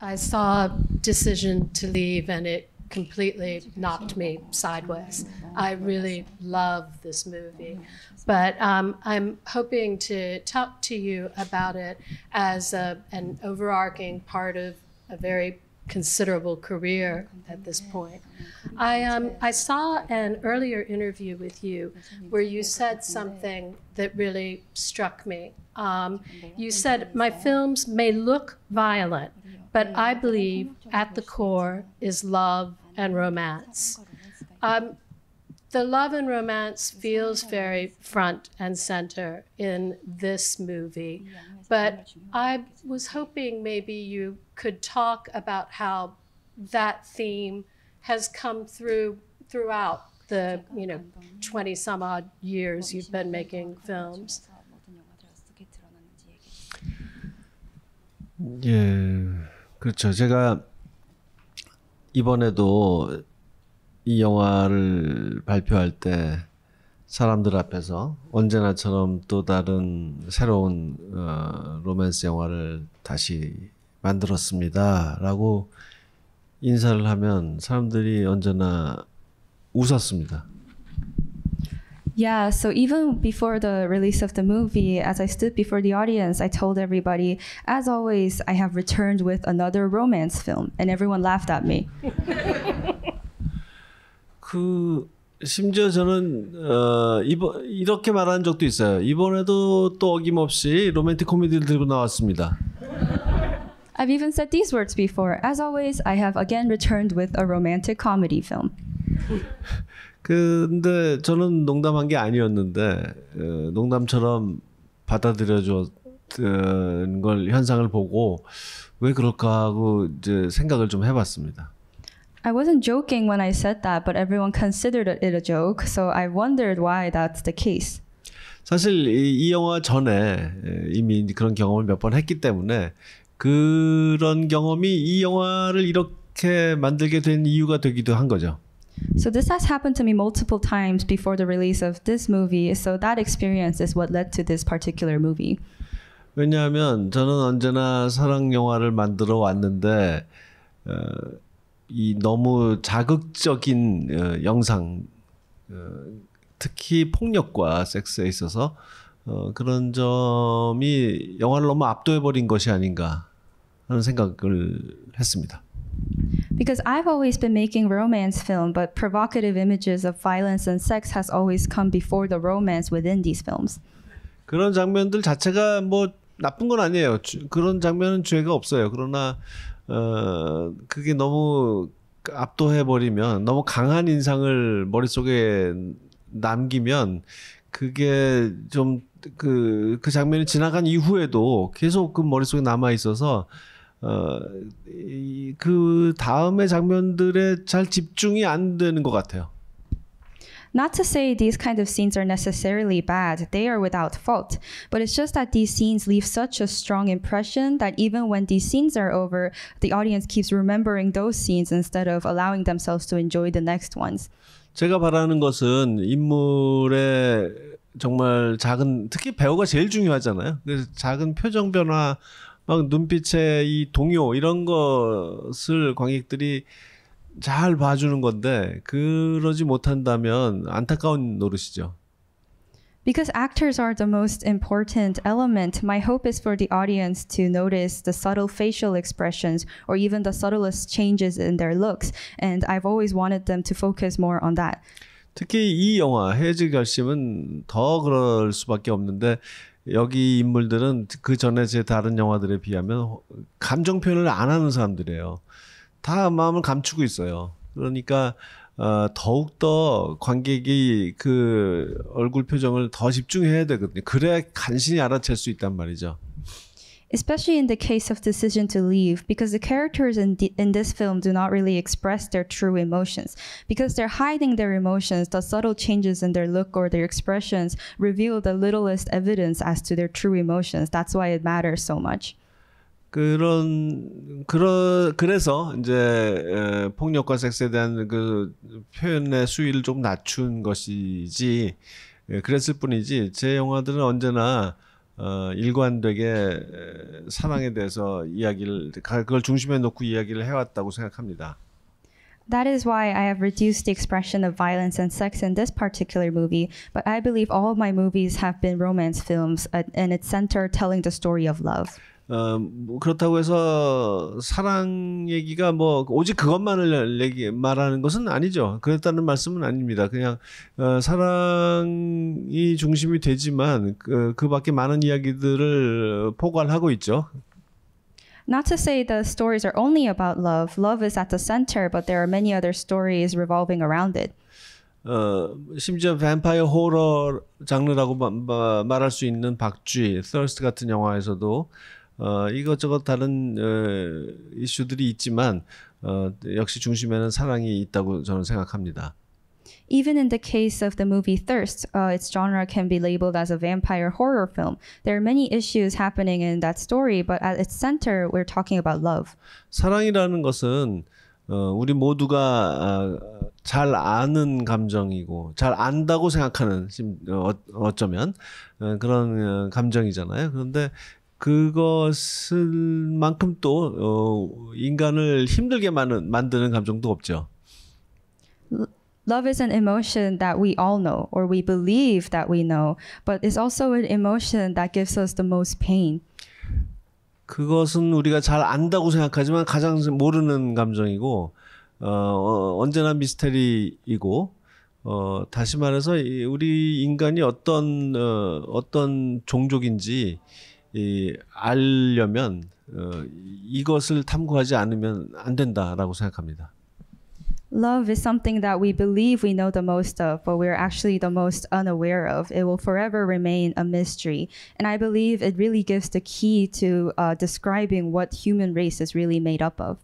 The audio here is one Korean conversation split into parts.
I saw Decision to Leave and it completely knocked me sideways. I really love this movie, but um, I'm hoping to talk to you about it as a, an overarching part of a very considerable career at this point. I, um, I saw an earlier interview with you where you said something that really struck me. Um, you said, My films may look violent, but I believe at the core is love and romance. Um, the love and romance feels very front and center in this movie, but I was hoping maybe you could talk about how that theme has come through throughout the you know 20 some odd years you've been making films. Yeah. 그렇죠. 제가 이번에도 이 영화를 발표할 때 사람들 앞에서 언제나처럼 또 다른 새로운 어, 로맨스 영화를 다시 만들었습니다라고 인사를 하면 사람들이 언제나 웃었습니다. Yeah, so even before the release of the movie, as I stood before the audience, I told everybody, as always, I have returned with another romance film, and everyone laughed at me. 그 심지어 저는 어 이번 이렇게 말한 적도 있어요. 이번에도 또 어김없이 로맨틱 코미디를 들고 나왔습니다. I've even said these words before. As always, I have again returned with a romantic comedy film. 근데 저는 농담한 게 아니었는데 어, 농담처럼 받아들여줬던 걸 현상을 보고 왜 그럴까 하고 이제 생각을 좀 해봤습니다. I wasn't joking when I said that, but everyone considered it a joke, so I wondered why that's the case. 사실 이, 이 영화 전에 예, 이미 그런 경험을 몇 번 했기 때문에 그런 경험이 이 영화를 이렇게 만들게 된 이유가 되기도 한 거죠. So this has happened to me multiple times before the release of this movie. So that experience is what led to this particular movie. 왜냐하면 저는 언제나 사랑 영화를 만들어 왔는데 어, 이 너무 자극적인 어, 영상 어, 특히 폭력과 섹스에 있어서 어, 그런 점이 영화를 너무 압도해 버린 것이 아닌가 하는 생각을 했습니다. because I've always been making romance film, but provocative images of violence and sex has always come before the romance within these films. 그런 장면들 자체가 뭐 나쁜 건 아니에요. 주, 그런 장면은 죄가 없어요. 그러나 어 그게 너무 압도해 버리면 너무 강한 인상을 머릿속에 남기면 그게 좀그그 그 장면이 지나간 이후에도 계속 그 머릿속에 남아 있어서 어그 다음의 장면들에 잘 집중이 안 되는 것 같아요. Not to say these kind of scenes are necessarily bad, they are without fault. But it's just that these scenes leave such a strong impression that even when these scenes are over, the audience keeps remembering those scenes instead of allowing themselves to enjoy the next ones. 제가 바라는 것은 인물의 정말 작은 특히 배우가 제일 중요하잖아요. 그래서 작은 표정 변화 막 눈빛의 이 동요 이런 것을 관객들이 잘 봐주는 건데 그러지 못한다면 안타까운 노릇이죠. Because actors are the most important element, my hope is for the audience to notice the subtle facial expressions or even the subtlest changes in their looks, and I've always wanted them to focus more on that. 특히 이 영화 해질 결심은 더 그럴 수밖에 없는데 여기 인물들은 그 전에 제 다른 영화들에 비하면 감정 표현을 안 하는 사람들이에요. 다 마음을 감추고 있어요. 그러니까 어, 더욱더 관객이 그 얼굴 표정을 더 집중해야 되거든요. 그래야 간신히 알아챌 수 있단 말이죠. especially in the case of decision to leave, because the characters in, the, in this film do not really express their true emotions. Because they're hiding their emotions, the subtle changes in their look or their expressions reveal the littlest evidence as to their true emotions. That's why it matters so much. 그런 그러, 그래서 이제 에, 폭력과 섹스에 대한 그 표현의 수위를 좀 낮춘 것이지 에, 그랬을 뿐이지 제 영화들은 언제나 어, 일관되게 대해서 이야기를 그걸 중심에 놓고 이야기를 해왔다고 생각합니다. That is why I have reduced the expression of violence and sex in this particular movie, but I believe all of my movies have been romance films, uh, and its center telling the story of love. 어, 뭐 그렇다고 해서 사랑 얘기가 뭐 오직 그것만을 얘기, 말하는 것은 아니죠. 그랬다는 말씀은 아닙니다. 그냥 어, 사랑이 중심이 되지만 그, 그 밖에 많은 이야기들을 포괄하고 있죠. Not to say the stories are only about love. Love is at the center, but there are many other stories revolving around it. 어, 심지어 뱀파이어 호러 장르라고 마, 마, 말할 수 있는 박쥐, Thirst 같은 영화에서도 어, 이것저것 다른 어, 이슈들이 있지만 어, 역시 중심에는 사랑이 있다고 저는 생각합니다. Even in the case of the movie Thirst, uh, its genre can be labeled as a vampire horror film. There are many issues happening in that story, but at its center, we're talking about love. 사랑이라는 것은 어, 우리 모두가 어, 잘 아는 감정이고 잘 안다고 생각하는 어, 어쩌면 어, 그런 어, 감정이잖아요. 그런데 그것은 만큼 또 어, 인간을 힘들게 많은, 만드는 감정도 없죠. Love is an emotion that we all know or we believe that we know, but it's also an emotion that gives us the most pain. 그것은 우리가 잘 안다고 생각하지만 가장 모르는 감정이고 어, 어, 언제나 미스터리이고 어, 다시 말해서 우리 인간이 어떤 어, 어떤 종족인지 이 알려면 어, 이것을 탐구하지 않으면 안 된다라고 생각합니다. Love is something that we believe we know the most of, but we're actually the most unaware of. It will forever remain a mystery. And I believe it really gives the key to uh, describing what human race is really made up of.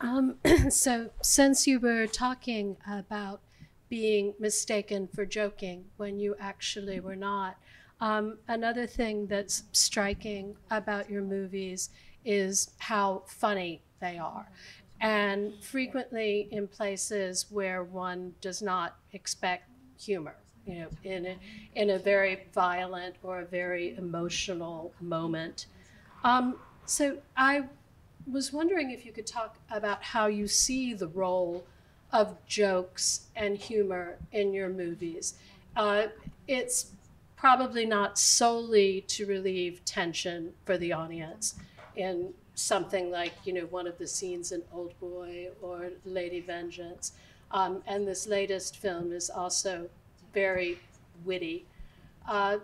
Um, so, since you were talking about being mistaken for joking when you actually were not. Um, another thing that's striking about your movies is how funny they are. And frequently in places where one does not expect humor, you know, in a, in a very violent or a very emotional moment. Um, so I was wondering if you could talk about how you see the role of jokes and humor in your movies. Uh, it's probably not solely to relieve tension for the audience in something like you know one of the scenes in Old Boy or Lady Vengeance. Um, and this latest film is also very witty. Uh,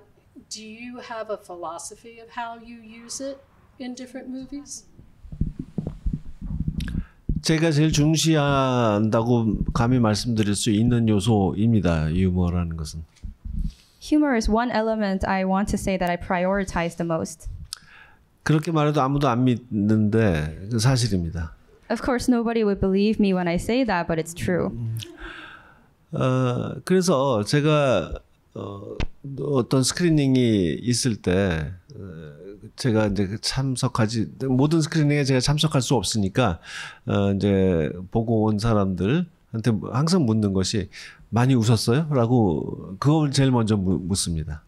do you have a philosophy of how you use it in different movies? 제가 제일 중시한다고 감히 말씀드릴 수 있는 요소입니다. 유머라는 것은. Humor is one element I want to say that I prioritize the most. 그렇게 말해도 아무도 안 믿는데 사실입니다. Of course, nobody would believe me when I say that, but it's true. 어, 그래서 제가 어, 어떤 스크리닝이 있을 때. 어, 제가 이제 참석하지 모든 스크리닝에 제가 참석할 수 없으니까 어 이제 보고 온 사람들한테 항상 묻는 것이 많이 웃었어요?라고 그걸 제일 먼저 묻습니다.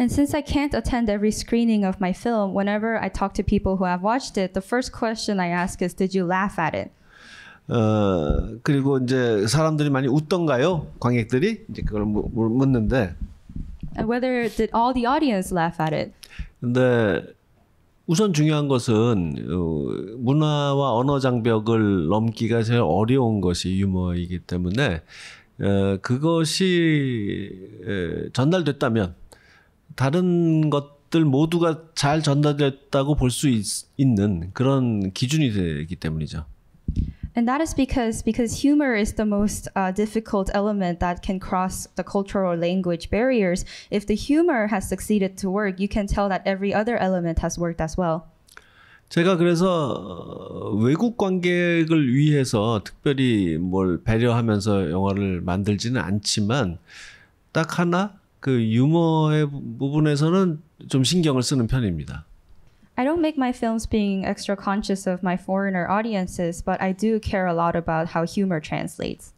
And since I can't attend every screening of my film, whenever I talk to people who have watched it, the first question I ask is, "Did you laugh at it?" 어 그리고 이제 사람들이 많이 웃던가요? 관객들이 이제 그걸 묻는데. And whether did all the audience laugh at it? 근데 우선 중요한 것은 어, 문화와 언어 장벽을 넘기가 제일 어려운 것이 유머이기 때문에 어, 그것이 전달됐다면 다른 것들 모두가 잘 전달됐다고 볼 수 있는 그런 기준이 되기 때문이죠. And that is because because humor is the most uh, difficult element that can cross the cultural language barriers. If the humor has succeeded to work, you can tell that every other element has worked as well. 제가 그래서 외국 관객을 위해서 특별히 뭘 배려하면서 영화를 만들지는 않지만 딱 하나 그 유머의 부분에서는 좀 신경을 쓰는 편입니다. I don't make my films being extra conscious of my foreigner audiences, but I do care a lot about how humor translates.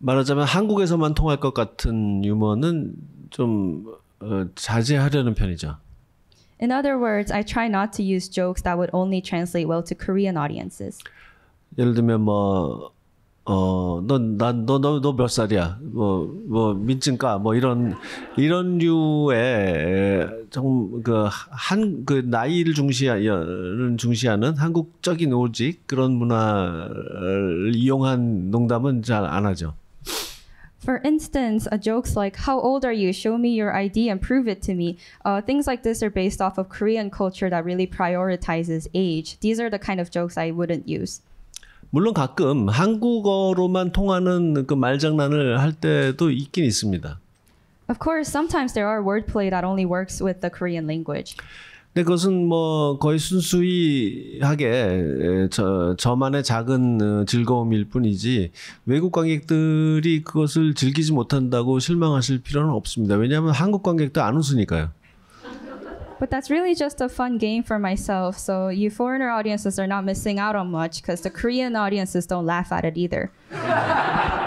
말하자면 한국에서만 통할 것 같은 유머는 좀 어, 자제하려는 편이죠. In other words, I try not to use jokes that would only translate well to Korean audiences. 예를 들면 뭐 어, 넌, 난, 너, 너, 너몇 살이야? 뭐, 뭐, 민증가, 뭐, 이런, 이런 류의, 좀, 그, 한, 그, 나이를 중시하는, 중시하는 한국적인 오직 그런 문화를 이용한 농담은 잘 안 하죠. For instance, uh, jokes like "How old are you? Show me your ID and prove it to me." Uh, things like this are based off of Korean culture that really prioritizes age. These are the kind of jokes I wouldn't use. 물론 가끔 한국어로만 통하는 그 말장난을 할 때도 있긴 있습니다. Of course, sometimes there are wordplay that only works with the Korean language. 근데 그것은 뭐 거의 순수하게저 저만의 작은 어, 즐거움일 뿐이지 외국 관객들이 그것을 즐기지 못한다고 실망하실 필요는 없습니다. 왜냐하면 한국 관객도 안 웃으니까요. But that's really just a fun game for myself. So you foreigner audiences are not missing out on much because the Korean audiences don't laugh at it either.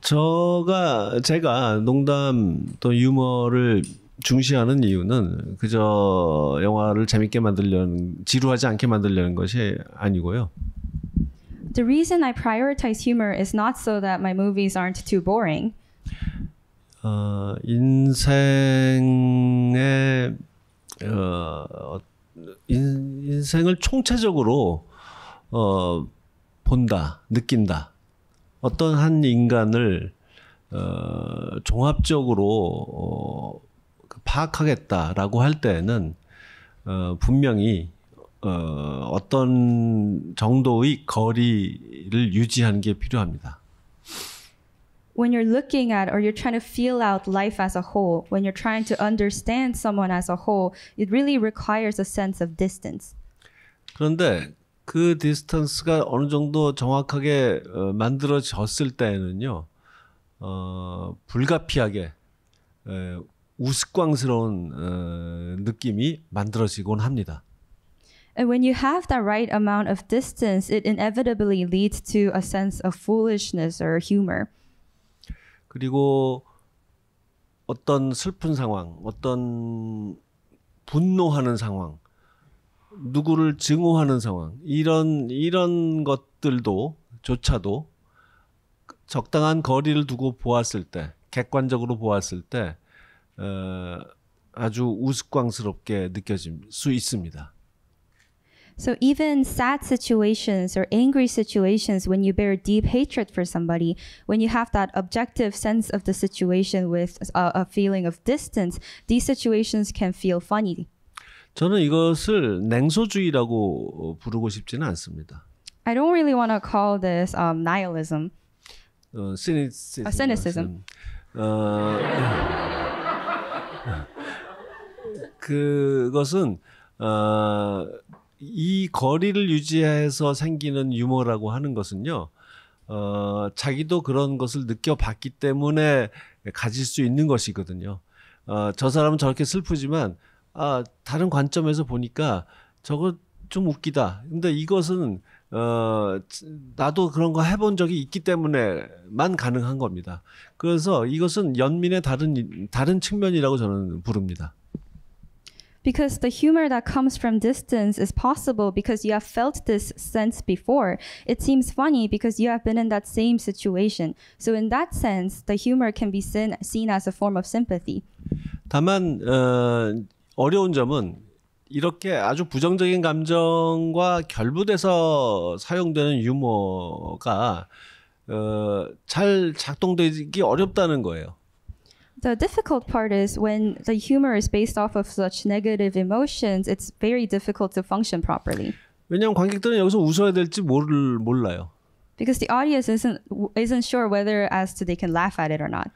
저가 제가 농담 또 유머를 중시하는 이유는 그저 영화를 재밌게 만들려는 지루하지 않게 만들려는 것이 아니고요. The reason I prioritize humor is not so that my movies aren't too boring. 어, 인생의 어, 어, 인, 인생을 총체적으로 어, 본다, 느낀다. 어떤 한 인간을 어, 종합적으로 어, 그 파악하겠다라고 할 때에는 어, 분명히 어, 어떤 정도의 거리를 유지하는 게 필요합니다. when you're looking at or you're trying to feel out life as a whole, when you're trying to understand someone as a whole, it really requires a sense of distance. 그런데 그 디스턴스가 어느 정도 정확하게 만들어졌을 때에는요 어, 불가피하게 에, 우스꽝스러운 어, 느낌이 만들어지곤 합니다. And when you have that right amount of distance, it inevitably leads to a sense of foolishness or humor. 그리고 어떤 슬픈 상황, 어떤 분노하는 상황, 누구를 증오하는 상황, 이런 이런 것들도 조차도 적당한 거리를 두고 보았을 때, 객관적으로 보았을 때 어, 아주 우스꽝스럽게 느껴질 수 있습니다. So even sad situations or angry situations, when you bear deep hatred for somebody, when you have that objective sense of the situation with a, uh, a feeling of distance, these situations can feel funny. 저는 이것을 냉소주의라고 부르고 싶지는 않습니다. I don't really want to call this um, nihilism. 어, cynicism. Uh, cynicism. 어, 그것은 어, 이 거리를 유지해서 생기는 유머라고 하는 것은요. 어, 자기도 그런 것을 느껴봤기 때문에 가질 수 있는 것이거든요. 어, 저 사람은 저렇게 슬프지만, 아, 다른 관점에서 보니까 저거 좀 웃기다. 근데 이것은, 어, 나도 그런 거 해본 적이 있기 때문에만 가능한 겁니다. 그래서 이것은 연민의 다른, 다른 측면이라고 저는 부릅니다. because the humor that comes from distance is possible because you have felt this sense before. It seems funny because you have been in that same situation. So in that sense, the humor can be seen, seen as a form of sympathy. 다만 어, 어려운 점은 이렇게 아주 부정적인 감정과 결부돼서 사용되는 유머가 어, 잘 작동되기 어렵다는 거예요. The difficult part is when the humor is based off of such negative emotions, it's very difficult to function properly. 왜냐하면 관객들은 여기서 웃어야 될지 모를 몰라요. Because the audience isn't isn't sure whether as to they can laugh at it or not.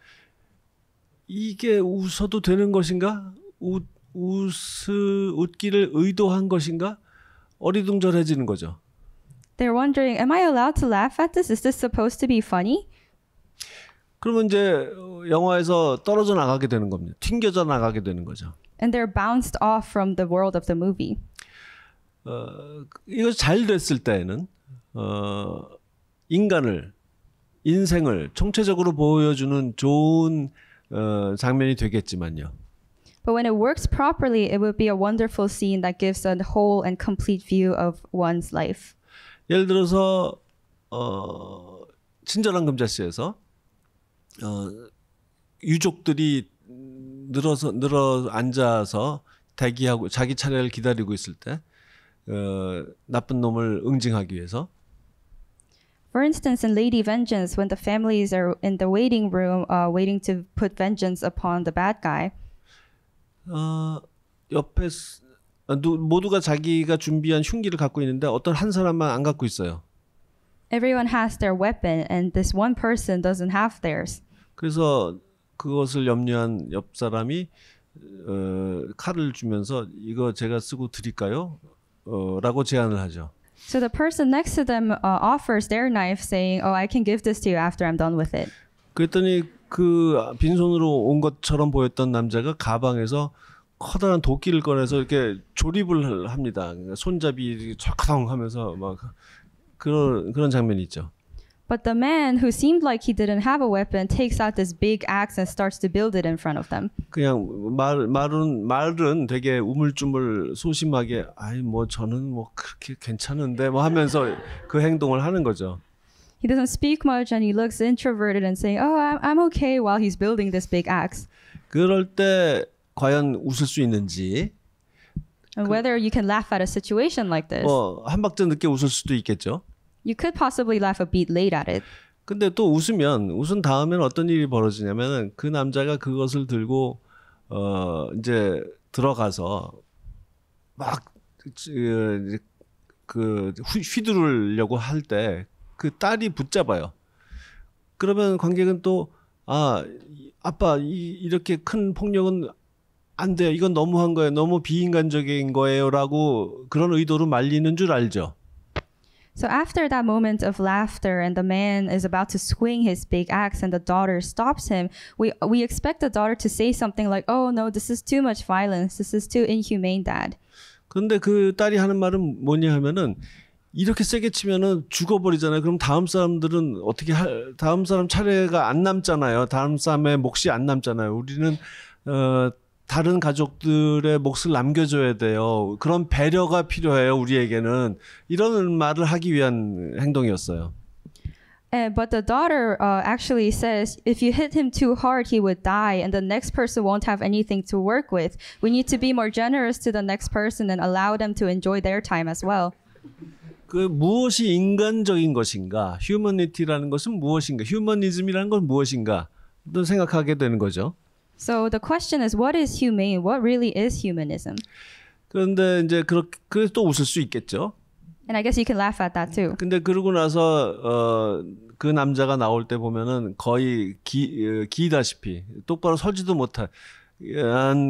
이게 웃어도 되는 것인가? 웃 웃, 웃기를 의도한 것인가? 어리둥절해지는 거죠. They're wondering, am I allowed to laugh at this? Is this supposed to be funny? 그러면 이제 영화에서 떨어져 나가게 되는 겁니다. 튕겨져 나가게 되는 거죠. And they're bounced off from the world of the movie. 어, 이거 잘 됐을 때에는 어, 인간을 인생을 총체적으로 보여주는 좋은 어, 장면이 되겠지만요. But when it works properly, it would be a wonderful scene that gives a whole and complete view of one's life. 예를 들어서 어, 친절한 금자씨에서 어, 유족들이 늘어서 늘어 앉아서 대기하고 자기 차례를 기다리고 있을 때 어, 나쁜 놈을 응징하기 위해서 For instance, in Lady Vengeance, when the families are in the waiting room, uh, waiting to put vengeance upon the bad guy. 어, 옆에 모두가 자기가 준비한 흉기를 갖고 있는데 어떤 한 사람만 안 갖고 있어요. Everyone has their weapon, and this one person doesn't have theirs. 그래서 그것을 염려한 옆 사람이 어, 칼을 주면서 이거 제가 쓰고 드릴까요? 어, 라고 제안을 하죠. So the person next to them uh, offers their knife, saying, "Oh, I can give this to you after I'm done with it." 그랬더니 그 빈손으로 온 것처럼 보였던 남자가 가방에서 커다란 도끼를 꺼내서 이렇게 조립을 합니다. 그러니까 손잡이 촥커덩 하면서 막 그런 그런 장면이 있죠. But the man who seemed like he didn't have a weapon takes out this big axe and starts to build it in front of them. 그냥 말 말은 말은 되게 우물쭈물 소심하게 아이 뭐 저는 뭐 그렇게 괜찮은데 뭐 하면서 그 행동을 하는 거죠. He doesn't speak much and he looks introverted and saying, "Oh, I'm I'm okay" while he's building this big axe. 그럴 때 과연 웃을 수 있는지 And whether you can laugh at a situation like this. 뭐한 박자 늦게 웃을 수도 있겠죠. You could possibly laugh a b e t late at it. 근데 또 웃으면 웃은 다음에는 어떤 일이 벌어지냐면은 그 남자가 그것을 들고 어 이제 들어가서 막그 휘두르려고 할 때 그 딸이 붙잡아요. 그러면 관객은 또 아, 아빠 이, 이렇게 큰 폭력은 안 돼요. 이건 너무한 거예요. 너무 비인간적인 거예요라고 그런 의도로 말리는 줄 알죠. So after that moment of laughter and the man is about to swing his big axe and the daughter stops him, we we expect the daughter to say something like, "Oh no, this is too much violence. This is too inhumane, dad." 근데 그 딸이 하는 말은 뭐냐 하면은 이렇게 세게 치면은 죽어버리잖아요. 그럼 다음 사람들은 어떻게 할 다음 사람 차례가 안 남잖아요. 다음 사람의 몫이 안 남잖아요. 우리는 어 다른 가족들의 몫을 남겨줘야 돼요. 그런 배려가 필요해요. 우리에게는 이런 말을 하기 위한 행동이었어요. And, but the daughter uh, actually says, if you hit him too hard, he would die, and the next person won't have anything to work with. We need to be more generous to the next person and allow them to enjoy their time as well. 그 무엇이 인간적인 것인가? 휴머니티라는 것은 무엇인가? 휴머니즘이라는 건 무엇인가? 또 생각하게 되는 거죠. So the question is, what is humane? What really is humanism? 그런데 이제 그렇게 그래서 또 웃을 수 있겠죠. And I guess you can laugh at that too. 근데 그러고 나서 어, 그 남자가 나올 때 보면은 거의 기 어, 기다시피 똑바로 서지도 못한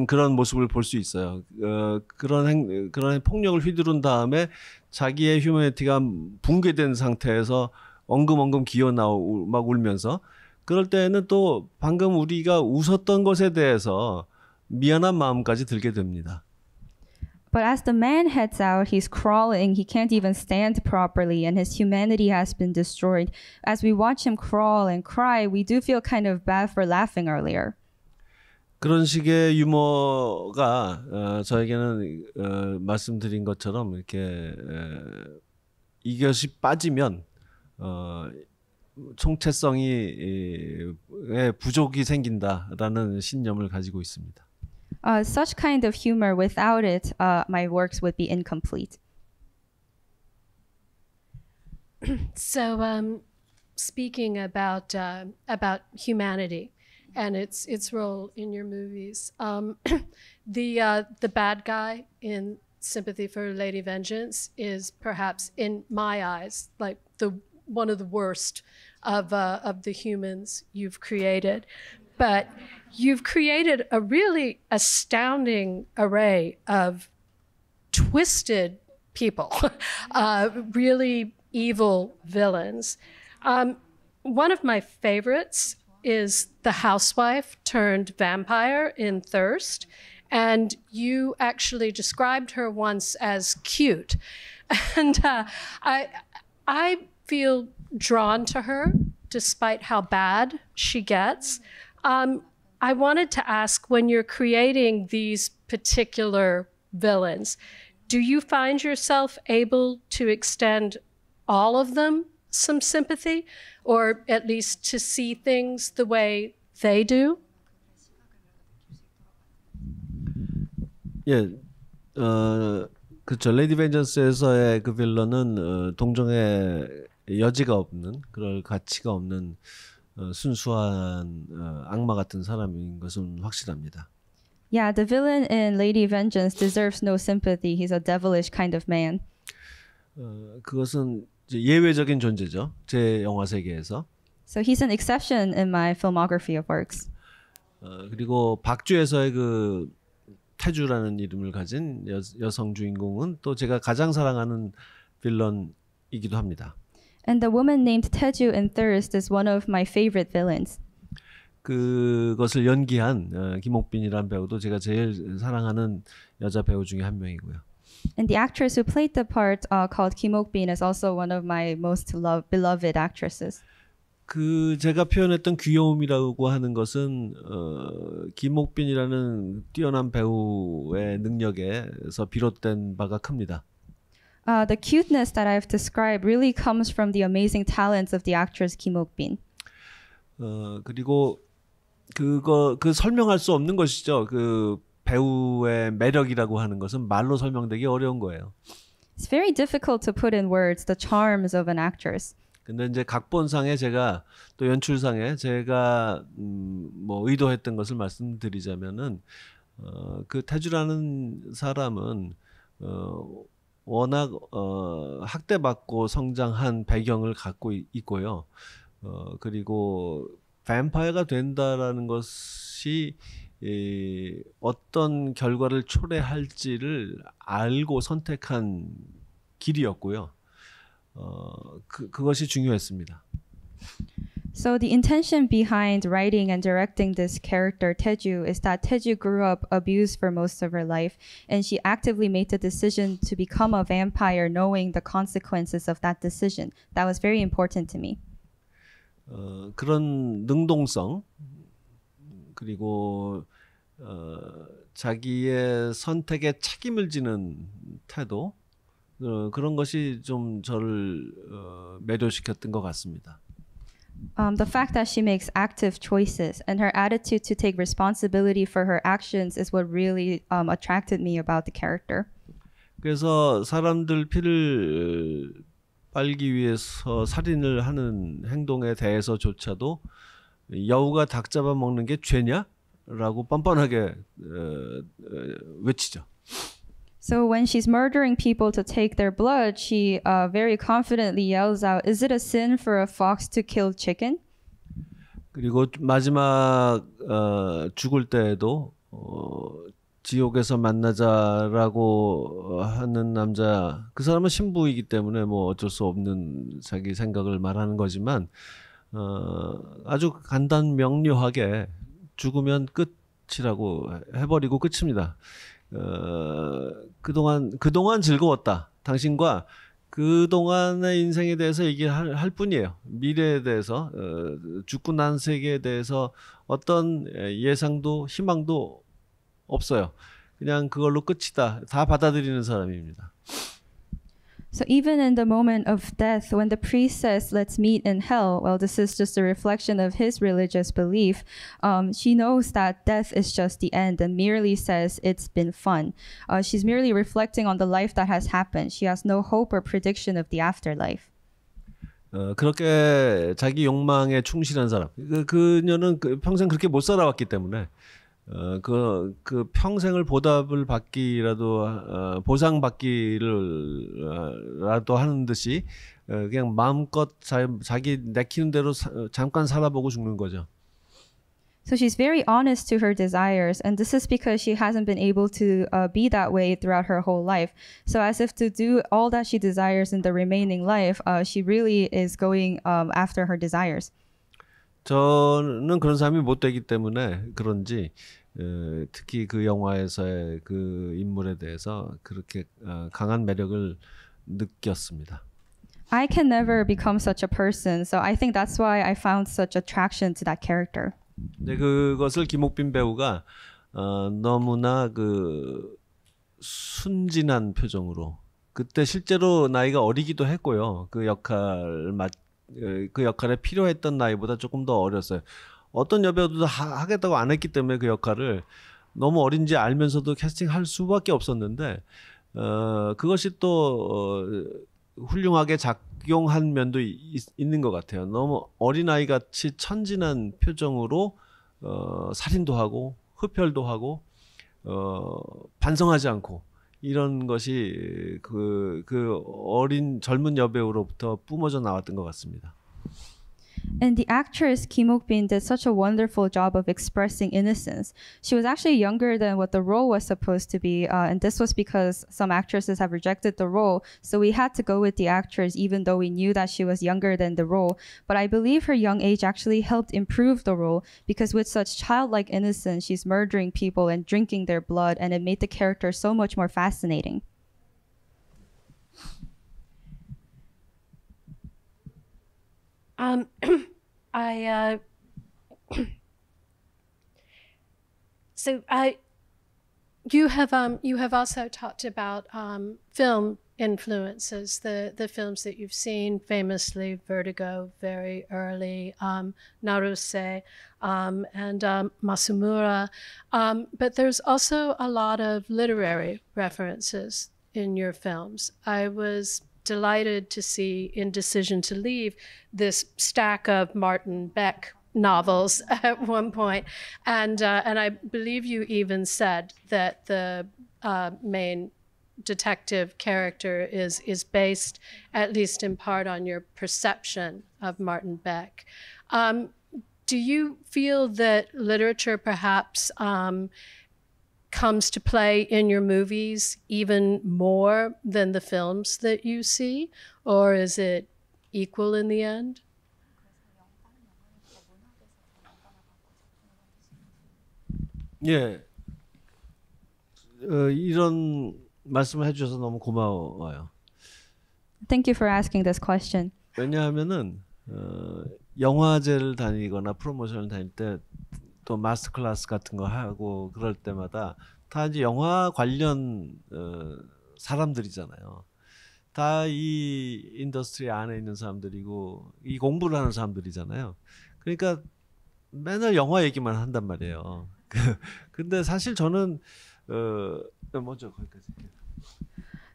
그런 모습을 볼수 있어요. 어, 그런 행, 그런 폭력을 휘두른 다음에 자기의 휴머니티가 붕괴된 상태에서 엉금엉금 기어 나오 막 울면서 그럴 때는 또 방금 우리가 웃었던 것에 대해서 미안한 마음까지 들게 됩니다. But as the man heads out, he's crawling. He can't even stand properly, and his humanity has been destroyed. As we watch him crawl and cry, we do feel kind of bad for laughing earlier. 그런 식의 유머가 어, 저에게는 어, 말씀드린 것처럼 이렇게 에, 이것이 빠지면 어, 총체성이 부족이 생긴다라는 신념을 가지고 있습니다. Uh, such kind of humor without it, uh, my works would be incomplete. so, um, speaking about uh, about humanity and its its role in your movies, um, the uh, the bad guy in Sympathy for Lady Vengeance is perhaps, in my eyes, like the one of the worst of, uh, of the humans you've created. But you've created a really astounding array of twisted people, uh, really evil villains. Um, one of my favorites is the housewife turned vampire in Thirst. And you actually described her once as cute. And uh, I, I feel drawn to her despite how bad she gets. Um, I wanted to ask when you're creating these particular villains, do you find yourself able to extend all of them some sympathy or at least to see things the way they do? Yeah, uh, 그쵸. 레이디 벤전스에서의 그 빌런은 어, 동정의 여지가 없는 그럴 가치가 없는 어, 순수한 어, 악마 같은 사람인 것은 확실합니다. Yeah, the villain in Lady Vengeance deserves no sympathy. He's a devilish kind of man. 어, 그것은 예외적인 존재죠. 제 영화 세계에서. So he's an exception in my filmography of works. 어, 그리고 박주에서의 그 태주라는 이름을 가진 여, 여성 주인공은 또 제가 가장 사랑하는 빌런이기도 합니다. And the woman named Teju in Thirst is one of my favorite villains. 그것을 연기한 어, 김옥빈이라는 배우도 제가 제일 사랑하는 여자 배우 중에 한 명이고요. And the actress who played the part uh, called Kim Ok-bin is also one of my most love, beloved actresses. 그 제가 표현했던 귀여움이라고 하는 것은 어, 김옥빈이라는 뛰어난 배우의 능력에서 비롯된 바가 큽니다. Uh, the cuteness that I've described really comes from the amazing talents of the actress Kim Ok-bin. 어, 그리고 그거 그 설명할 수 없는 것이죠. 그 배우의 매력이라고 하는 것은 말로 설명되기 어려운 거예요. It's very difficult to put in words the charms of an actress. 근데 이제 각본상에 제가 또 연출상에 제가 음, 뭐 의도했던 것을 말씀드리자면은 어, 그 태주라는 사람은 어, 워낙 어, 학대받고 성장한 배경을 갖고 있고요. 어, 그리고 뱀파이어가 된다라는 것이 이, 어떤 결과를 초래할지를 알고 선택한 길이었고요. 어, 그, 그것이 중요했습니다. So the intention behind writing and directing this character Teju is that Teju grew up abused for most of her life, and she actively made the decision to become a vampire, knowing the consequences of that decision. That was very important to me. 어, 그런 능동성 그리고 어, 자기의 선택에 책임을 지는 태도 어, 그런 것이 좀 저를 어, 매료시켰던 것 같습니다. Um, the fact that she makes active choices and her attitude to take responsibility for her actions is what really um, attracted me about the character. 그래서 사람들 피를 빨기 위해서 살인을 하는 행동에 대해서조차도 여우가 닭 잡아 먹는 게 죄냐라고 뻔뻔하게 에, 에, 외치죠. So when she's murdering people to take their blood, she uh, very confidently yells out, "Is it a sin for a fox to kill chicken?" 그리고 마지막 어, 죽을 때에도 어, 지옥에서 만나자라고 하는 남자 그 사람은 신부이기 때문에 뭐 어쩔 수 없는 자기 생각을 말하는 거지만 어, 아주 간단 명료하게 죽으면 끝이라고 해버리고 끝입니다. 어, 그동안 그동안 즐거웠다. 당신과 그동안의 인생에 대해서 얘기할 할 뿐이에요. 미래에 대해서 어, 죽고 난 세계에 대해서 어떤 예상도 희망도 없어요. 그냥 그걸로 끝이다. 다 받아들이는 사람입니다. So even in the moment of death, when the priest says, let's meet in hell, well, this is just a reflection of his religious belief. Um, she knows that death is just the end and merely says, it's been fun. Uh, she's merely reflecting on the life that has happened. She has no hope or prediction of the afterlife. 어, 그렇게 자기 욕망에 충실한 사람. 그, 그녀는 그, 평생 그렇게 못 살아왔기 때문에 어그그 그 평생을 보답을 받기라도 어, 보상받기를라도 하는 듯이 어, 그냥 마음껏 자, 자기 내키는 대로 사, 잠깐 살아보고 죽는 거죠. So she's very honest to her desires, and this is because she hasn't been able to uh, be that way throughout her whole life. So, as if to do all that she desires in the remaining life, uh, she really is going um, after her desires. 저는 그런 사람이 못 되기 때문에 그런지 어, 특히 그 영화에서의 그 인물에 대해서 그렇게 어, 강한 매력을 느꼈습니다. I can never become such a person, so I think that's why I found such attraction to that character. 네, 그것을 김옥빈 배우가 어, 너무나 그 순진한 표정으로 그때 실제로 나이가 어리기도 했고요. 그 역할 맡그 역할에 필요했던 나이보다 조금 더 어렸어요. 어떤 여배우도 하, 겠다고안 했기 때문에 그 역할을 너무 어린지 알면서도 캐스팅할 수밖에 없었는데 어, 그것이 또 어, 훌륭하게 작용한 면도 있, 있는 것 같아요. 너무 어린아이 같이 천진한 표정으로 어, 살인도 하고 흡혈도 하고 어, 반성하지 않고 이런 것이 그, 그 어린 젊은 여배우로부터 뿜어져 나왔던 것 같습니다. And the actress Kim Ok-bin did such a wonderful job of expressing innocence. She was actually younger than what the role was supposed to be, uh, and this was because some actresses have rejected the role. So we had to go with the actress, even though we knew that she was younger than the role. But I believe her young age actually helped improve the role because with such childlike innocence, she's murdering people and drinking their blood, and it made the character so much more fascinating. Um, I uh, so I you have um, you have also talked about um, film influences the the films that you've seen famously Vertigo very early um, Naruse um, and um, Masumura um, but there's also a lot of literary references in your films I was delighted to see in Decision to Leave this stack of Martin Beck novels at one point, and uh, and I believe you even said that the uh, main detective character is is based at least in part on your perception of Martin Beck. Um, do you feel that literature perhaps um, comes to play in your movies even more than the films that you see? Or is it equal in the end? 예. 어, 이런 말씀을 해 주셔서 너무 고마워요. Thank you for asking this question. 왜냐하면은 어, 영화제를 다니거나 프로모션을 다닐 때또 마스터 클래스 같은 거 하고 그럴 때마다 다 이제 영화 관련 어, 사람들이잖아요. 다 이 인더스트리 안에 있는 사람들이고 이 공부를 하는 사람들이잖아요. 그러니까 맨날 영화 얘기만 한단 말이에요. 그, 근데 사실 저는 어, 어 먼저 거기까지.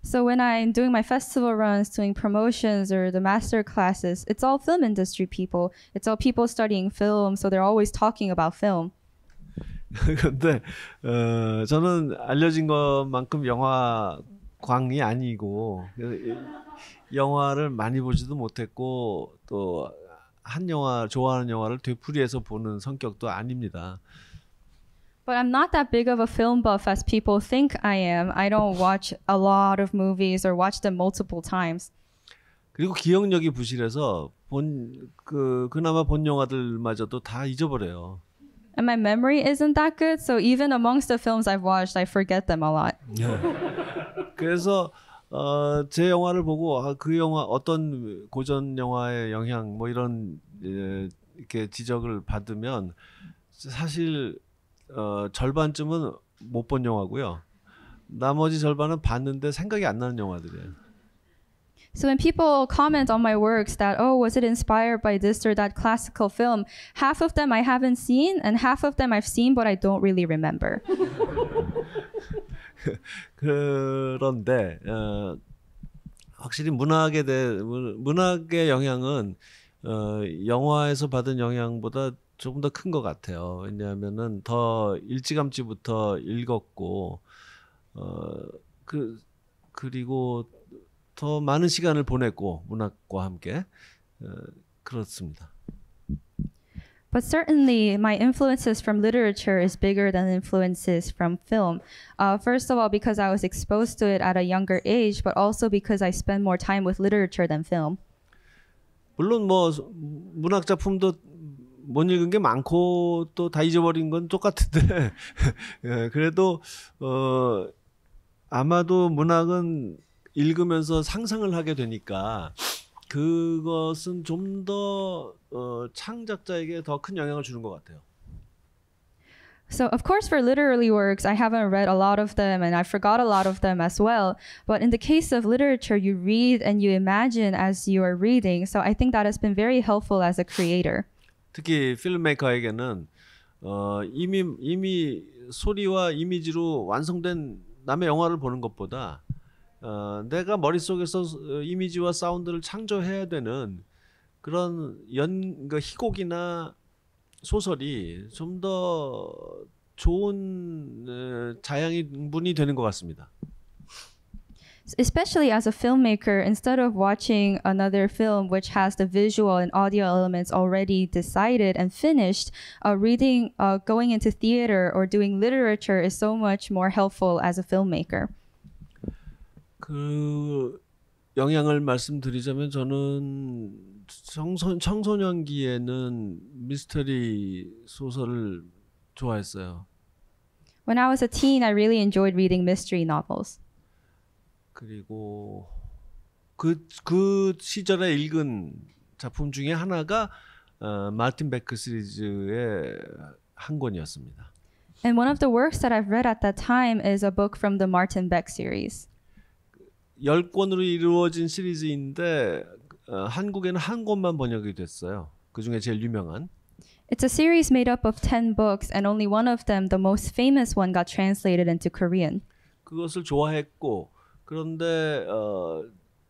So when I'm doing my festival runs, doing promotions or the master classes, it's all film industry people. It's all people studying film, so they're always talking about film. 근데 어, 저는 알려진 것만큼 영화 광이 아니고 영화를 많이 보지도 못했고 또 한 영화 좋아하는 영화를 되풀이해서 보는 성격도 아닙니다. But I'm not that big of a film buff as people think I am. I don't watch a lot of movies or watch them multiple times. 그리고 기억력이 부실해서 본 그 그나마 본 영화들마저도 다 잊어버려요. And my memory isn't that good, so even amongst the films I've watched, I forget them a lot. 그래서 어, 제 영화를 보고 아, 그 영화 어떤 고전 영화의 영향 뭐 이런 예, 이렇게 지적을 받으면 사실 어, 절반쯤은 못 본 영화고요. 나머지 절반은 봤는데 생각이 안 나는 영화들이에요. So when people comment on my works that, oh, was it inspired by this or that classical film, half of them I haven't seen and half of them I've seen but I don't really remember. 그런데 어, 확실히 문학에 대해 문학의 영향은 어, 영화에서 받은 영향보다 조금 더 큰 것 같아요. 왜냐하면은 더 일찌감치부터 읽었고 어 그 그리고 더 많은 시간을 보냈고 문학과 함께 어, 그렇습니다. But certainly, my influences from literature is bigger than influences from film. Uh, first of all, because I was exposed to it at a younger age, but also because I spend more time with literature than film. 물론 뭐 문학 작품도 못 읽은 게 많고 또 다 잊어버린 건 똑같은데 예, 그래도 어 아마도 문학은 읽으면서 상상을 하게 되니까 그것은 좀더 어, 창작자에게 더 큰 영향을 주는 것 같아요. So, of course, for literary works, I haven't read a lot of them and I forgot a lot of them as well. But in the case of literature, you read and you imagine as you are reading. So, I think that has been very helpful as a creator. 특히 필메이커에게는 어, 이미 이미 소리와 이미지로 완성된 남의 영화를 보는 것보다 어, 내가 머릿속에서 어, 이미지와 사운드를 창조해야 되는 그런 연, 그 희곡이나 소설이 좀 더 좋은 어, 자양분이 되는 것 같습니다. especially as a filmmaker, instead of watching another film which has the visual and audio elements already decided and finished, uh, reading, uh, going into theater or doing literature is so much more helpful as a filmmaker. 그 영향을 말씀드리자면 저는 청소년기에는 미스터리 소설을 좋아했어요. When I was a teen, I really enjoyed reading mystery novels. 그리고 그, 그 시절에 읽은 작품 중에 하나가 어, 마틴 베크 시리즈의 한 권이었습니다. And one of the works that I've read at that time is a book from the Martin Beck series. 열 권으로 이루어진 시리즈인데 어, 한국에는 한 권만 번역이 됐어요. 그 중에 제일 유명한. It's a series made up of 10 books and only one of them, the most famous one, got translated into Korean. 그것을 좋아했고 그런데 어,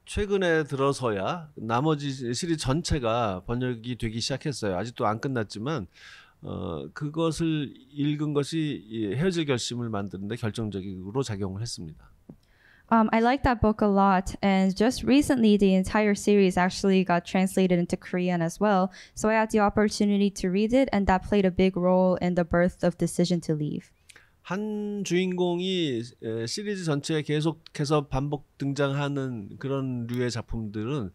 최근에 들어서야 나머지 시리즈 전체가 번역이 되기 시작했어요. 아직도 안 끝났지만 어, 그것을 읽은 것이 헤어질 결심을 만드는데 결정적으로 작용을 했습니다. Um, I like that book a lot, and just recently the entire series actually got translated into Korean as well. So I had the opportunity to read it, and that played a big role in the birth of Decision to Leave. 한 주인공이 시리즈 전체에 계속해서 반복 등장하는 그런 류의 작품들은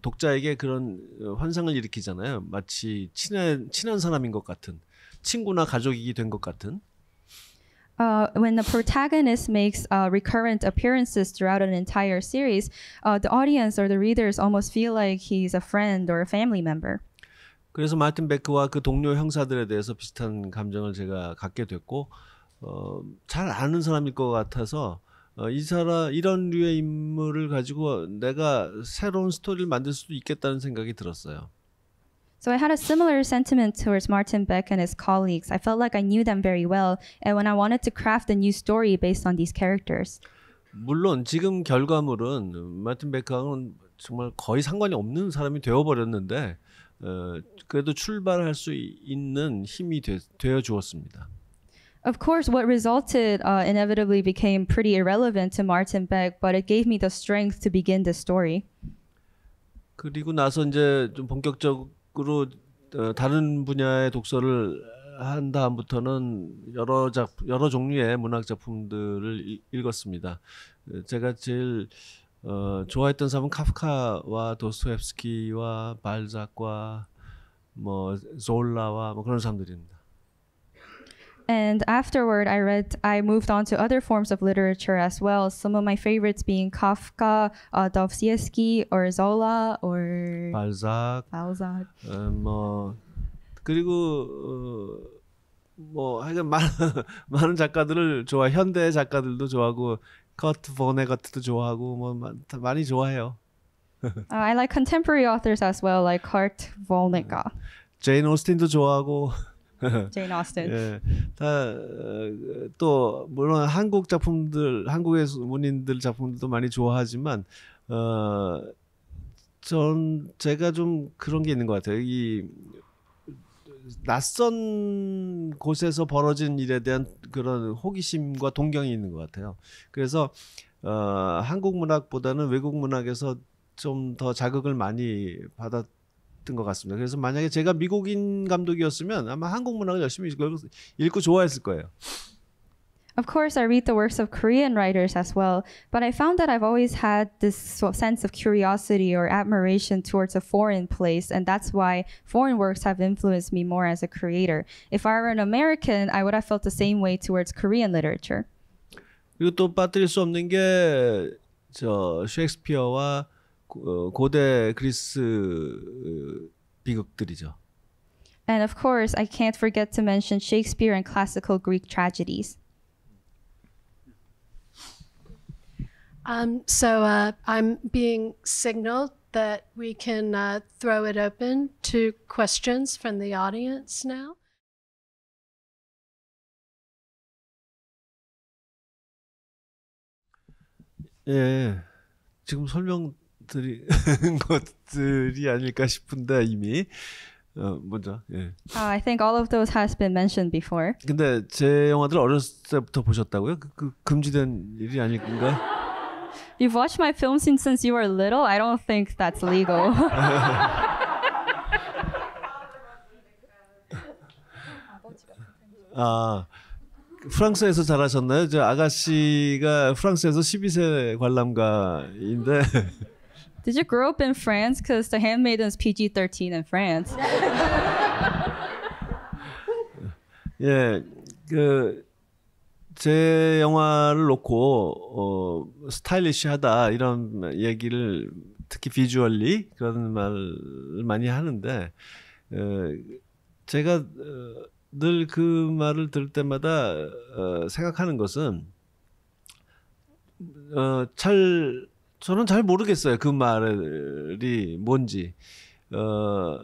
독자에게 그런 환상을 일으키잖아요. 마치 친한 친한 사람인 것 같은 친구나 가족이 된 것 같은. Uh, when the protagonist makes uh, recurrent appearances throughout an entire series, uh, the audience or the readers almost feel like he's a friend or a family member. 그래서 마틴 베크와 그 동료 형사들에 대해서 비슷한 감정을 제가 갖게 됐고 어, 잘 아는 사람일 것 같아서 어, 이 사람 이런 류의 인물을 가지고 내가 새로운 스토리를 만들 수도 있겠다는 생각이 들었어요. So I had a similar sentiment towards Martin Beck and his colleagues. I felt like I knew them very well, and when I wanted to craft a new story based on these characters. 물론 지금 결과물은 마틴 베크하고는 정말 거의 상관이 없는 사람이 되어버렸는데 어, 그래도 출발할 수 있는 힘이 되, 되어 주었습니다. Of course, what resulted uh, inevitably became pretty irrelevant to Martin Beck, but it gave me the strength to begin the story. 그리고 나서 이제 좀 본격적으로 어, 다른 분야의 독서를 한 다음부터는 여러 작 여러 종류의 문학 작품들을 읽었습니다. 제가 제일 어, 좋아했던 사람은 카프카와 도스토옙스키와 발작과 뭐 졸라와 뭐 그런 사람들입니다. And afterward, I read. I moved on to other forms of literature as well. Some of my favorites being Kafka, uh, Dostoevsky, or Zola, or 발작. 발작. 어, 뭐 그리고 어, 뭐 하여간 많은 많은 작가들을 좋아. 현대 작가들도 좋아하고 커트 보네거트도 좋아하고 뭐 많이 좋아해요. 아, I like contemporary authors as well, like Kurt Vonnegut. 제인 오스틴도 좋아하고. 제인 오스틴. 예, 다또 물론 한국 작품들, 한국의 문인들 작품들도 많이 좋아하지만 어, 전 제가 좀 그런 게 있는 것 같아요. 이 낯선 곳에서 벌어진 일에 대한 그런 호기심과 동경이 있는 것 같아요. 그래서 어, 한국 문학보다는 외국 문학에서 좀 더 자극을 많이 받았. 던것 같습니다. 그래서 만약에 제가 미국인 감독이었으면 아마 한국 문학을 열심히 읽고 좋아했을 거예요. Of course, I read the works of Korean writers as well, but I found that I've always had this sense of curiosity or admiration towards a foreign place, and that's why foreign works have influenced me more as a creator. If I were an American, I would have felt the same way towards Korean literature. 그리고 또 빠뜨릴 수 없는 게저 셰익스피어와 고대 그리스 비극들이죠. And of course, I can't forget to mention Shakespeare and classical Greek tragedies. Um, so uh, I'm being signaled that we can uh, throw it open to questions from the audience now. Yeah, 지금 설명드린 것들이 아닐까 싶은데 이미 어, 먼저 예. Uh, I think all of those has been mentioned before. 근데 제 영화들 어렸을 때부터 보셨다고요? 그, 그 금지된 일이 아닐까? You've watched my film since, since you were little? I don't think that's legal. 아, 프랑스에서 자라셨나요? 저 아가씨가 프랑스에서 12세 관람가인데. Did you grow up in France? Because The Handmaiden's PG-13 in France. 예, 그제 영화를 놓고 어, 스타일리시하다 이런 얘기를 특히 비주얼리 그런 말을 많이 하는데 에, 제가 어, 늘그 말을 들을 때마다 어, 생각하는 것은 어, 잘 저는 잘 모르겠어요 그 말이 뭔지 어,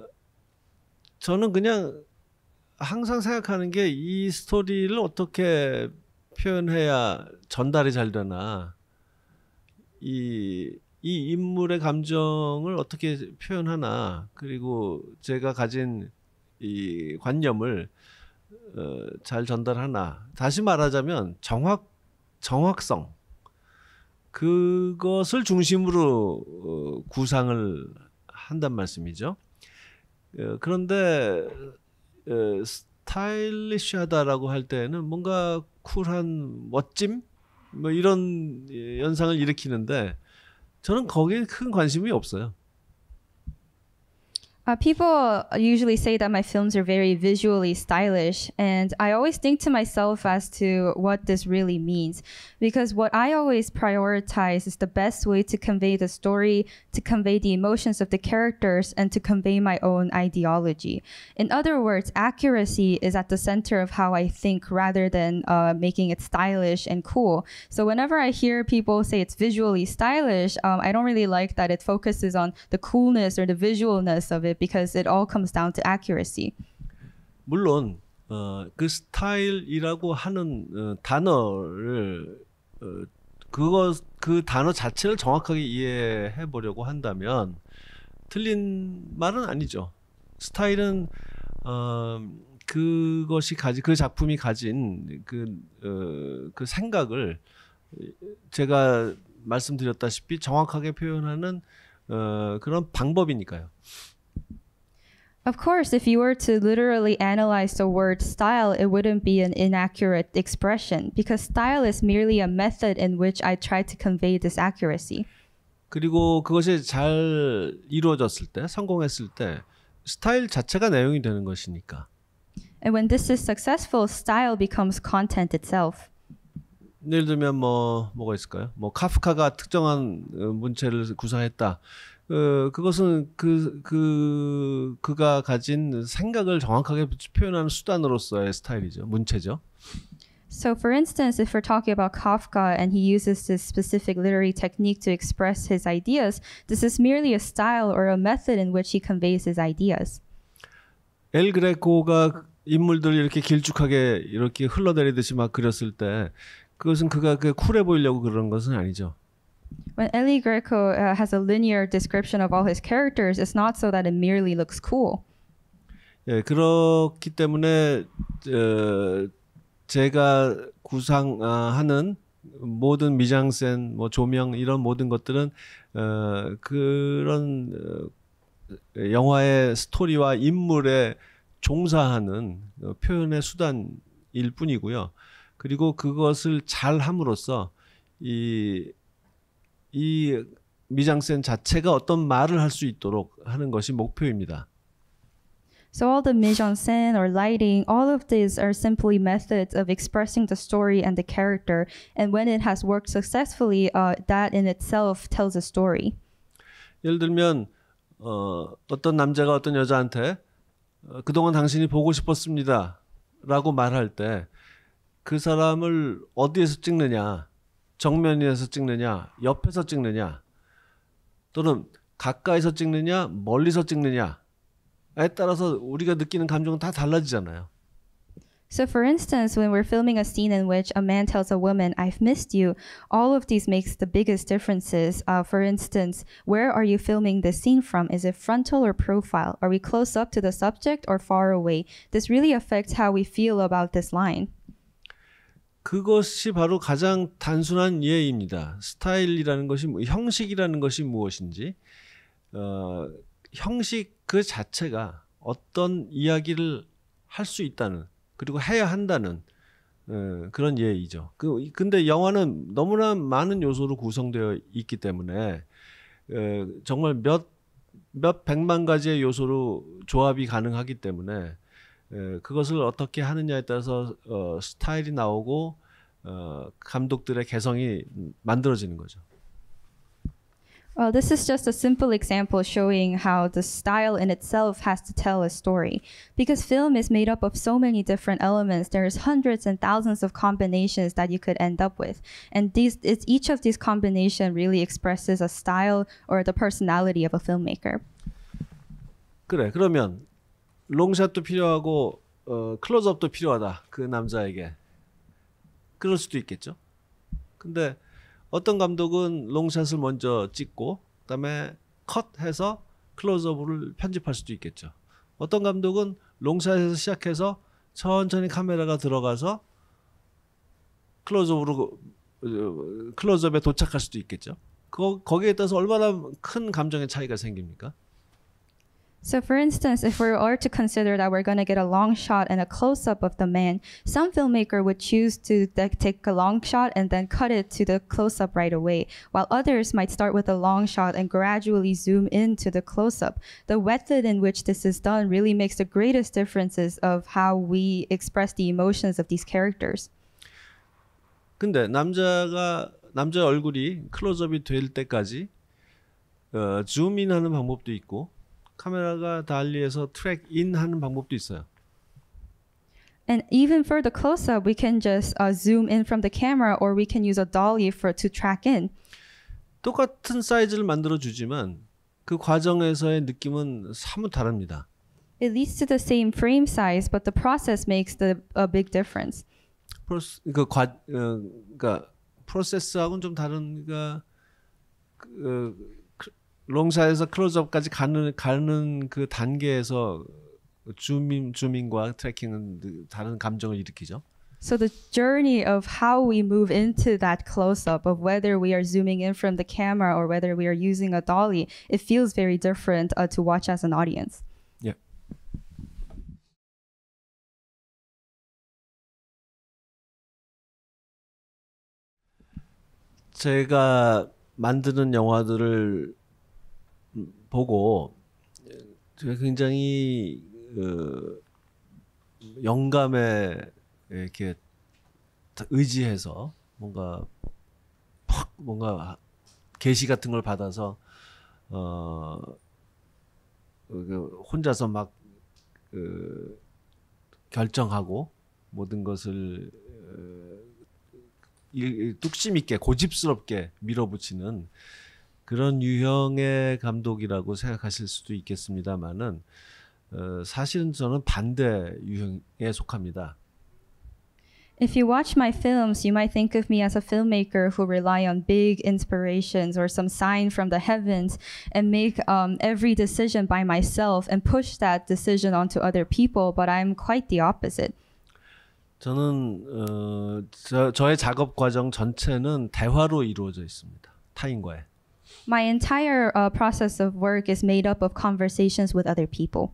저는 그냥 항상 생각하는 게 이 스토리를 어떻게 표현해야 전달이 잘 되나 이, 이 인물의 감정을 어떻게 표현하나 그리고 제가 가진 이 관념을 어, 잘 전달하나 다시 말하자면 정확 정확성 그것을 중심으로 어, 구상을 한단 말씀이죠. 어, 그런데 어, 스타일리시하다라고 할 때는 뭔가 쿨한 멋짐 뭐 이런 연상을 일으키는데 저는 거기에 큰 관심이 없어요. Uh, people usually say that my films are very visually stylish, and I always think to myself as to what this really means. Because what I always prioritize is the best way to convey the story, to convey the emotions of the characters, and to convey my own ideology. In other words, accuracy is at the center of how I think rather than uh, making it stylish and cool. So whenever I hear people say it's visually stylish, um, I don't really like that it focuses on the coolness or the visualness of it because it all comes down to accuracy. 물론 어, 그 스타일이라고 하는 어, 단어를 어, 그거 그 단어 자체를 정확하게 이해해 보려고 한다면 틀린 말은 아니죠. 스타일은 어, 그것이 가지 그 작품이 가진 그 어, 그 생각을 제가 말씀드렸다시피 정확하게 표현하는 어, 그런 방법이니까요. Of course, if you were to literally analyze the word style, it wouldn't be an inaccurate expression because style is merely a method in which I try to convey this accuracy. 그리고 그것이 잘 이루어졌을 때, 성공했을 때 스타일 자체가 내용이 되는 것이니까. And when this is successful, style becomes content itself. 예를 들면 뭐 뭐가 있을까요? 뭐 카프카가 특정한 문체를 구사했다. 어, 그것은 그, 그, 그가 가진 생각을 정확하게 표현하는 수단으로서의 스타일이죠. 문체죠. So, for instance, if we're talking about Kafka and he uses this specific literary technique to express his ideas, this is merely a style or a method in which he conveys his ideas. 엘 그레코가 인물들 이렇게 길쭉하게 이렇게 흘러내리듯이 막 그렸을 때 그것은 그가 그 쿨해 보이려고 그런 것은 아니죠. When Ellie Greco uh, has a linear description of all his characters, it's not so that it merely looks cool. 예, 그렇기 때문에 어, 제가 구상하는 모든 미장센, 뭐 조명 이런 모든 것들은 어, 그런 어, 영화의 스토리와 인물에 종사하는 어, 표현의 수단일 뿐이고요. 그리고 그것을 잘 함으로써 이이 미장센 자체가 어떤 말을 할 수 있도록 하는 것이 목표입니다. So all the mise-en-scène or lighting, all of these are simply methods of expressing the story and the character. And when it has worked successfully, uh, that in itself tells a story. 예를 들면 어, 어떤 남자가 어떤 여자한테 어, 그동안 당신이 보고 싶었습니다라고 말할 때 그 사람을 어디에서 찍느냐 정면에서 찍느냐, 옆에서 찍느냐, 또는 가까이서 찍느냐, 멀리서 찍느냐에 따라서 우리가 느끼는 감정은 다 달라지잖아요. So for instance, when we're filming a scene in which a man tells a woman, I've missed you, all of these makes the biggest differences. Uh, for instance, where are you filming the scene from? Is it frontal or profile? Are we close up to the subject or far away? This really affects how we feel about this line. 그것이 바로 가장 단순한 예입니다. 스타일이라는 것이 뭐, 형식이라는 것이 무엇인지 어, 형식 그 자체가 어떤 이야기를 할 수 있다는 그리고 해야 한다는 어, 그런 예이죠. 그, 근데 영화는 너무나 많은 요소로 구성되어 있기 때문에 어, 정말 몇몇 백만 가지의 요소로 조합이 가능하기 때문에 그것을 어떻게 하느냐에 따라서 어, 스타일이 나오고 어, 감독들의 개성이 만들어지는 거죠. Well, this is just a simple example showing how the style in itself has to tell a story. Because film is made up of so many different elements, there's hundreds and thousands of combinations that you could end up with. And these, it's, each of these combination really expresses a style or the personality of a filmmaker. 그래, 그러면 롱샷도 필요하고 어, 클로즈업도 필요하다 그 남자에게 그럴 수도 있겠죠. 근데 어떤 감독은 롱샷을 먼저 찍고 그다음에 컷해서 클로즈업을 편집할 수도 있겠죠. 어떤 감독은 롱샷에서 시작해서 천천히 카메라가 들어가서 클로즈업으로 클로즈업에 도착할 수도 있겠죠. 거, 거기에 따라서 얼마나 큰 감정의 차이가 생깁니까? So for instance, if we were to consider that we're going to get a long shot and a close-up of the man, some filmmaker would choose to take a long shot and then cut it to the close-up right away, while others might start with a long shot and gradually zoom in to the close-up. The method in which this is done really makes the greatest differences of how we express the emotions of these characters. 근데 남자가 남자 얼굴이 클로즈업이 될 때까지 어, 줌인하는 방법도 있고 카메라가 달리해서 트랙 인 하는 방법도 있어요. And even for the close-up, we can just uh, zoom in from the camera, or we can use a dolly for to track in. 똑같은 사이즈를 만들어 주지만 그 과정에서의 느낌은 사뭇 다릅니다. It leads to the same frame size, but the process makes the a big difference. 프로스 그과 어, 그러니까 프로세스하고는 좀 다른 그러니까 그, 롱샷에서 클로즈업까지 가는 가는 그 단계에서 줌인 줌인과 트래킹은 다른 감정을 일으키죠. So the journey of how we move into that close up of whether we are zooming in from the camera or whether we are using a dolly, it feels very different uh, to watch as an audience. Yeah. 제가 만드는 영화들을 보고 제가 굉장히 그 영감에 이렇게 의지해서 뭔가 팍 뭔가 계시 같은 걸 받아서 어, 어 그 혼자서 막그 결정하고 모든 것을 어, 뚝심 있게 고집스럽게 밀어붙이는 그런 유형의 감독이라고 생각하실 수도 있겠습니다만은 어, 사실은 저는 반대 유형에 속합니다. If you watch my films, you might think of me as a filmmaker who rely on big inspirations or some sign from the heavens and make um, every decision by myself and push that decision onto other people. But I'm quite the opposite. 저는 어, 저, 저의 작업 과정 전체는 대화로 이루어져 있습니다. 타인과의. My entire uh, process of work is made up of conversations with other people.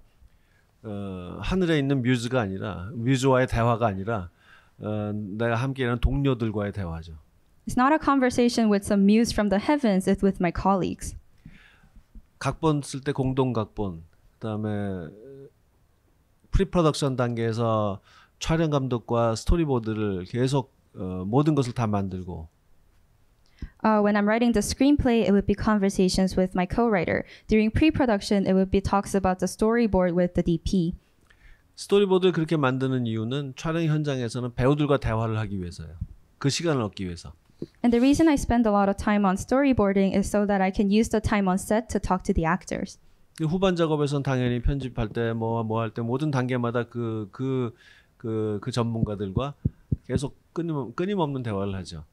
어, 하늘에 있는 뮤즈가 아니라 뮤즈와의 대화가 아니라 어, 내가 함께하는 동료들과의 대화죠. It's not a conversation with some muse from the heavens. It's with my colleagues. 각본 쓸 때 공동 각본, 그다음에 프리프로덕션 단계에서 촬영 감독과 스토리보드를 계속 어, 모든 것을 다 만들고 Uh, when I'm writing the screenplay, it would be conversations with my co-writer. During pre-production, it would be talks about the storyboard with the DP. 스토리보드를 그렇게 만드는 이유는 촬영 현장에서는 배우들과 대화를 하기 위해서예요. 그 시간을 얻기 위해서. And the reason I spend a lot of time on storyboarding is so that I can use the time on set to talk to the actors. 후반 작업에선 당연히 편집할 때뭐뭐할때 모든 단계마다 그 그 그 그 전문가들과 계속 끊임 끊임없는 대화를 하죠.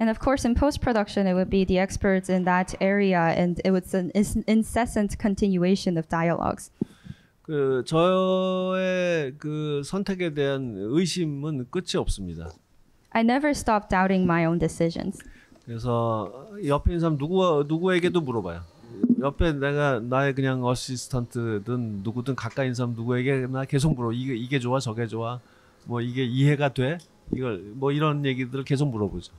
And of course, in post production, it would be the experts in that area, and it was an incessant continuation of dialogues. 그 저의 그 선택에 대한 의심은 끝이 없습니다. I never stop doubting my own decisions. 그래서 옆에 있는 사람 누구 누구에게도 물어봐요. 옆에 내가 나의 그냥 어시스턴트든 누구든 가까이 있는 사람 누구에게나 계속 물어. 이게 이게 좋아 저게 좋아. 뭐 이게 이해가 돼? 이걸 뭐 이런 얘기들을 계속 물어보죠.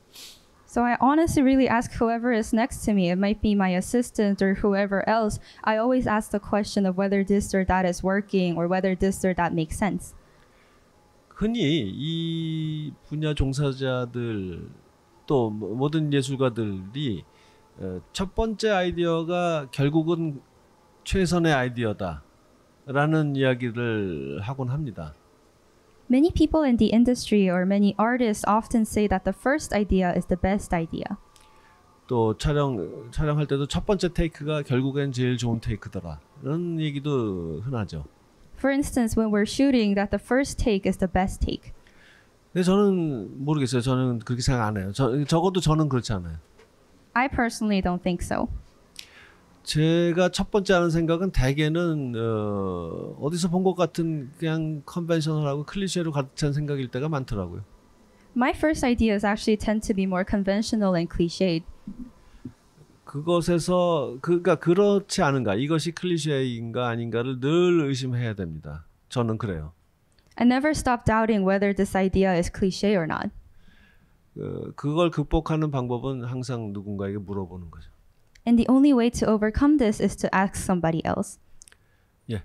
So I honestly really ask whoever is next to me, it might be my assistant or whoever else, I always ask the question of whether this or that is working or whether this or that makes sense. 흔히 이 분야 종사자들 또 모든 예술가들이 첫 번째 아이디어가 결국은 최선의 아이디어다라는 이야기를 하곤 합니다. Many people in the industry or many artists often say that the first idea is the best idea. 또 촬영 촬영할 때도 첫 번째 테이크가 결국엔 제일 좋은 테이크더라. 이런 얘기도 흔하죠. For instance, when we're shooting, that the first take is the best take. 근데 저는 모르겠어요. 저는 그렇게 생각 안 해요. 저, 적어도 저는 그렇지 않아요. I personally don't think so. 제가 첫 번째 하는 생각은 대개는 어, 어디서 본 것 같은 그냥 컨벤셔널하고 클리셰로 같은 생각일 때가 많더라고요. My first ideas actually tend to be more conventional and cliched. 그것에서 그, 그러니까 그렇지 않은가 이것이 클리셰인가 아닌가를 늘 의심해야 됩니다. 저는 그래요. I never stop doubting whether this idea is cliché or not. 그, 그걸 극복하는 방법은 항상 누군가에게 물어보는 거죠. And the only way to overcome this is to ask somebody else. Yeah.